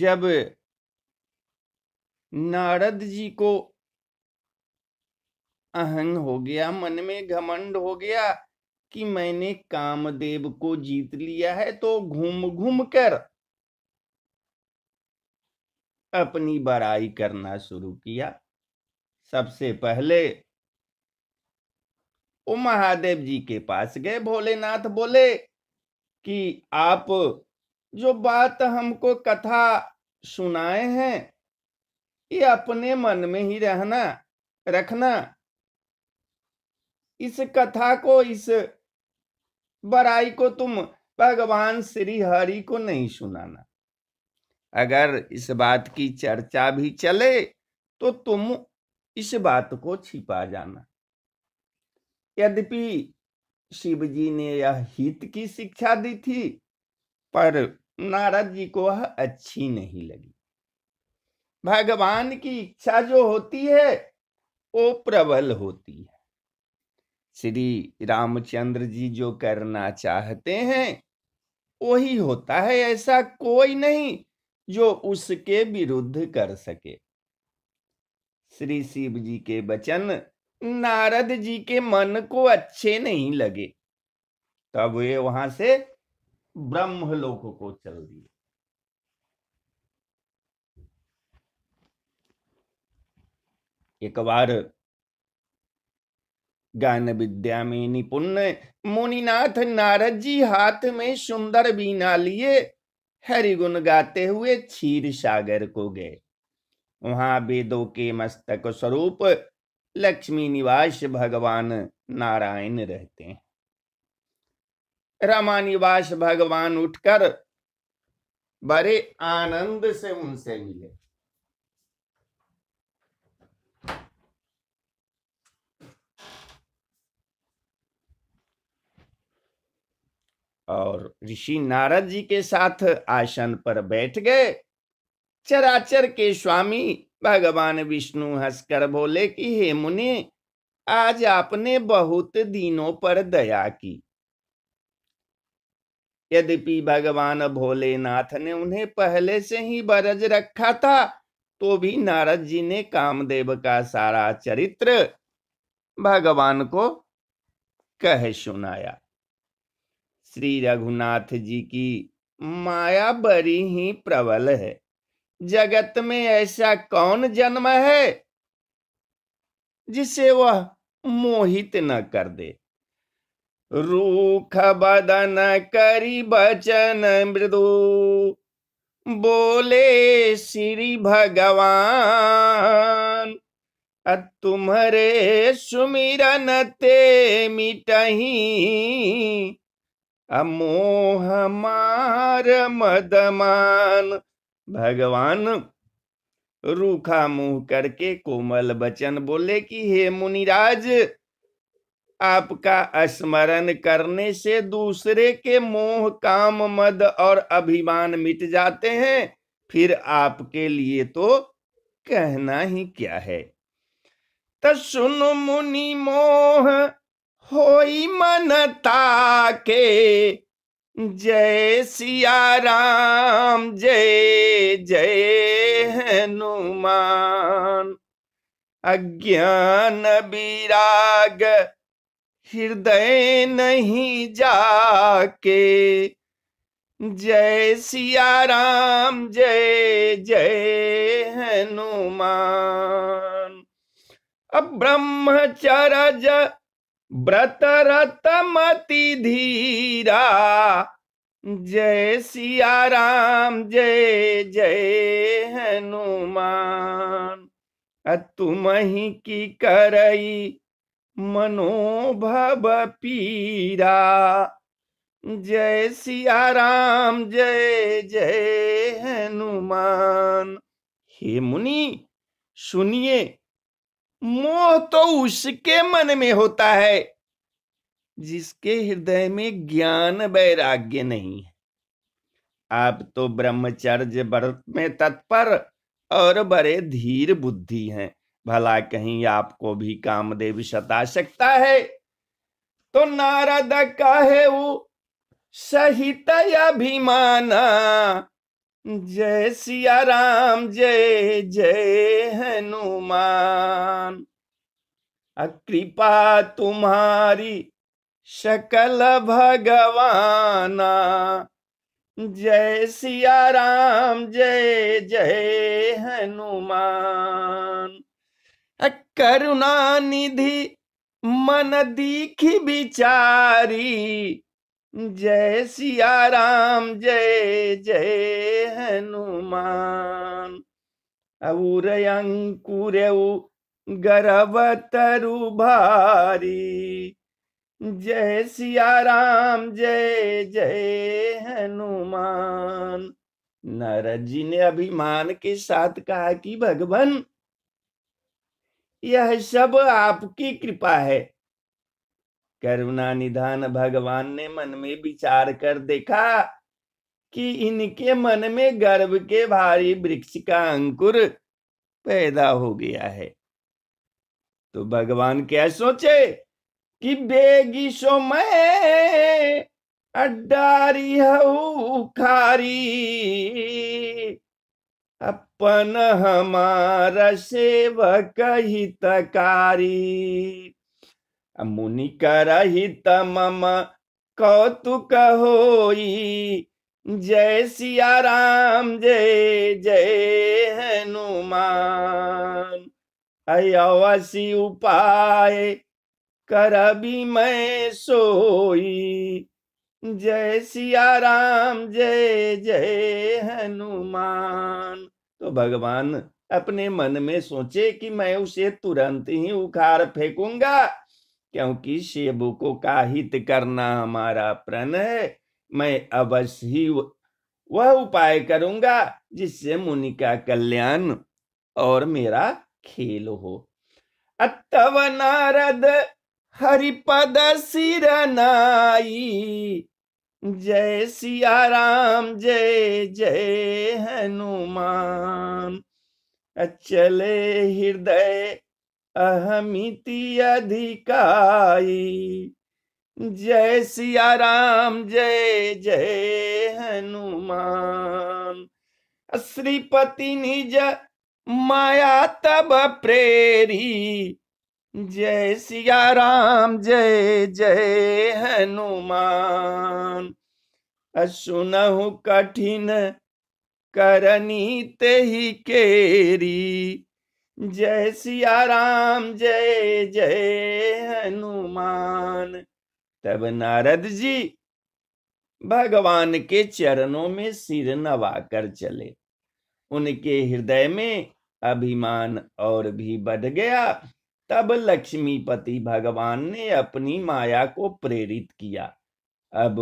जब नारद जी को अहन हो गया मन में घमंड हो गया कि मैंने कामदेव को जीत लिया है तो घूम घूम कर अपनी बड़ाई करना शुरू किया सबसे पहले वो महादेव जी के पास गए भोलेनाथ बोले कि आप जो बात हमको कथा सुनाए हैं ये अपने मन में ही रहना रखना इस कथा को इस बराई को तुम भगवान श्री हरि को नहीं सुनाना अगर इस बात की चर्चा भी चले तो तुम इस बात को छिपा जाना यद्यपि शिव जी ने यह हित की शिक्षा दी थी पर नारद जी को वह अच्छी नहीं लगी भगवान की इच्छा जो होती है वो प्रबल होती है श्री रामचंद्र जी जो करना चाहते हैं वही होता है ऐसा कोई नहीं जो उसके विरुद्ध कर सके श्री शिव जी के वचन नारद जी के मन को अच्छे नहीं लगे तब वे वहां से ब्रह्मलोक को चल दिए एक बार ज्ञान विद्या में निपुण मुनिनाथ नारद जी हाथ में सुंदर बीना लिए हरिगुण गाते हुए क्षीर सागर को गए वहां वेदों के मस्तक स्वरूप लक्ष्मी निवास भगवान नारायण रहते हैं रमानिवास भगवान उठकर बड़े आनंद से उनसे मिले और ऋषि नारद जी के साथ आसन पर बैठ गए चराचर के स्वामी भगवान विष्णु हंसकर बोले कि हे मुनि आज आपने बहुत दिनों पर दया की यद्यपि भगवान भोलेनाथ ने उन्हें पहले से ही बरज रखा था तो भी नारद जी ने कामदेव का सारा चरित्र भगवान को कह सुनाया श्री रघुनाथ जी की माया बड़ी ही प्रबल है जगत में ऐसा कौन जन्म है जिसे वह मोहित न कर दे रूख बदन करी बचन मृदु बोले श्री भगवान तुम्हारे सुमिरन ते मिटही अमोह मार मदमान भगवान रूखा मुंह करके कोमल बचन बोले कि हे मुनिराज आपका स्मरण करने से दूसरे के मोह काम मद और अभिमान मिट जाते हैं फिर आपके लिए तो कहना ही क्या है तुन मुनि मोह हो मनता के जय सिया राम जय जय हनुमान अज्ञान विराग हृदय नहीं जाके जय सिया राम जय जय हनुमान अब ब्रह्मचरज व्रत रत मति धीरा जय सिया राम जय जय हनुमान तुम ही की करई मनोभव पीरा जय सिया राम जय जय हनुमान हे मुनि सुनिए मोह तो उसके मन में होता है जिसके हृदय में ज्ञान वैराग्य नहीं है आप तो ब्रह्मचर्य व्रत में तत्पर और बड़े धीर बुद्धि हैं भला कहीं आपको भी कामदेव सता सकता है तो नारद कहे सहित अभिमान जय सिया राम जय जय हनुमान कृपा तुम्हारी सकल भगवाना जय सिया राम जय जय हनुमान करुणानिधि मन दीखी बिचारी जय सिया राम जय जय हनुमान और अंकुर तरु भारी जय सिया राम जय जय हनुमान नारद जी ने अभिमान के साथ कहा कि भगवान यह सब आपकी कृपा है करुणा निधान भगवान ने मन में विचार कर देखा कि इनके मन में गर्भ के भारी वृक्ष का अंकुर पैदा हो गया है तो भगवान क्या सोचे कि सो मैं अड्डारी हऊ खारी अब हमार हमारा सेवक हितकारी मुनि करहित मम कौतुक होई जय सिया राम जय जय हनुमान अयवसी उपाय करबी मैं सोई जय सिया राम जय जय हनुमान तो भगवान अपने मन में सोचे कि मैं उसे तुरंत ही उखाड़ फेंकूंगा क्योंकि शेबू को का हित करना हमारा प्रण है मैं अवश्य ही वह उपाय करूंगा जिससे मुनि का कल्याण और मेरा खेल हो अतव नारद हरिपद सिरनाई जय सिया राम जय जय हनुमान अचले हृदय अहमिति अधिकाई जय सिया राम जय जय हनुमान श्रीपति निज माया तब प्रेरी जय सिया राम जय जय हनुमान असुनहु कठिन करनी ते ही केरी जय सिया राम जय जय हनुमान तब नारद जी भगवान के चरणों में सिर नवाकर चले उनके हृदय में अभिमान और भी बढ़ गया तब लक्ष्मीपति भगवान ने अपनी माया को प्रेरित किया अब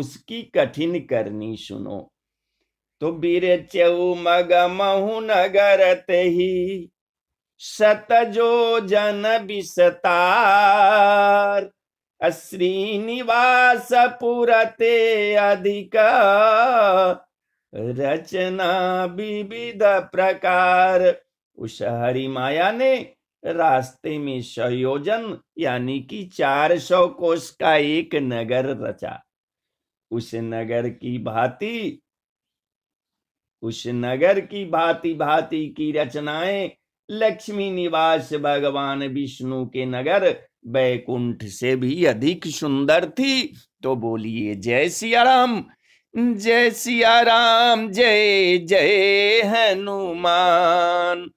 उसकी कठिन करनी सुनो तो चौ मग महु नगर ही जो जन बिसतार निवास पुरते अधिक रचना विविध प्रकार उस हरि माया ने रास्ते में संयोजन यानी कि 400 कोष का एक नगर रचा उस नगर की भांति उस नगर की भांति भांति की रचनाएं लक्ष्मी निवास भगवान विष्णु के नगर बैकुंठ से भी अधिक सुंदर थी तो बोलिए जय सिया राम जय सिया राम जय जय हनुमान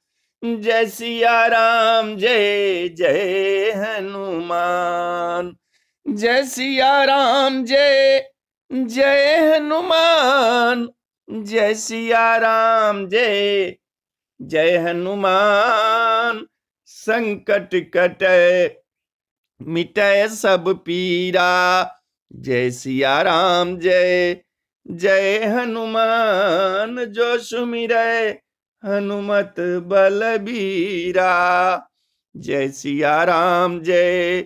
जय सिया राम जय जय हनुमान जय सिया राम जय जय हनुमान जय सिया राम जय जय हनुमान संकट कट मिट सब पीरा जय सिया राम जय जय हनुमान जो सुमिर हनुमत बलबीरा जय सिया राम जय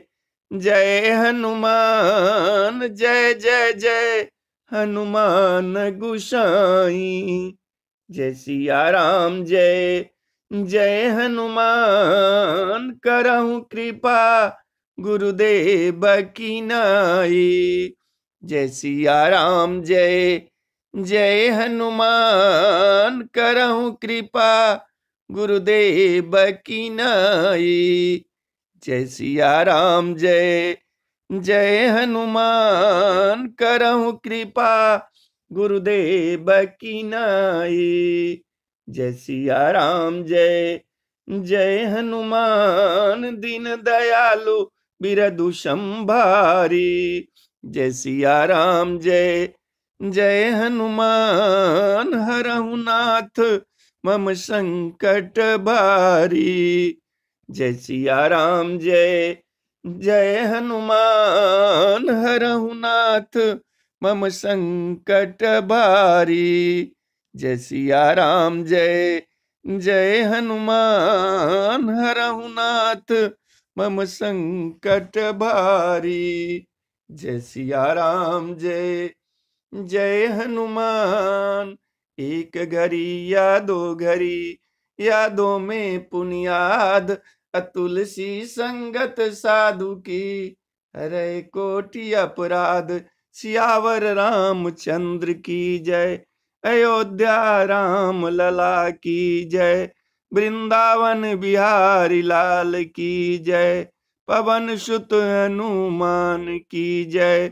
जय हनुमान जय जय जय हनुमान गुसाई जय सिया राम जय जय हनुमान करहु कृपा गुरुदेव की नाई जय सिया राम जय जय हनुमान करहु कृपा गुरुदेव की नाई जय सिया राम जय जय हनुमान करहु कृपा गुरुदेव की नाई जय सिया राम जय जय हनुमान दीन दयालु बिरदु संभारी जय सिया राम जय जय हनुमान हरहुनाथ मम संकट भारी जय सिया राम जय जय हनुमान हरहुनाथ मम संकट भारी जय सिया राम जय जय हनुमान हरहुनाथ मम संकट भारी जय सिया राम जय जय हनुमान एक घड़ी या दो घड़ी यादों में पुनियाद अतुलसी संगत साधु की हरे कोटि अपराध सियावर राम चंद्र की जय अयोध्या राम लला की जय वृंदावन बिहारी लाल की जय पवन सुत हनुमान की जय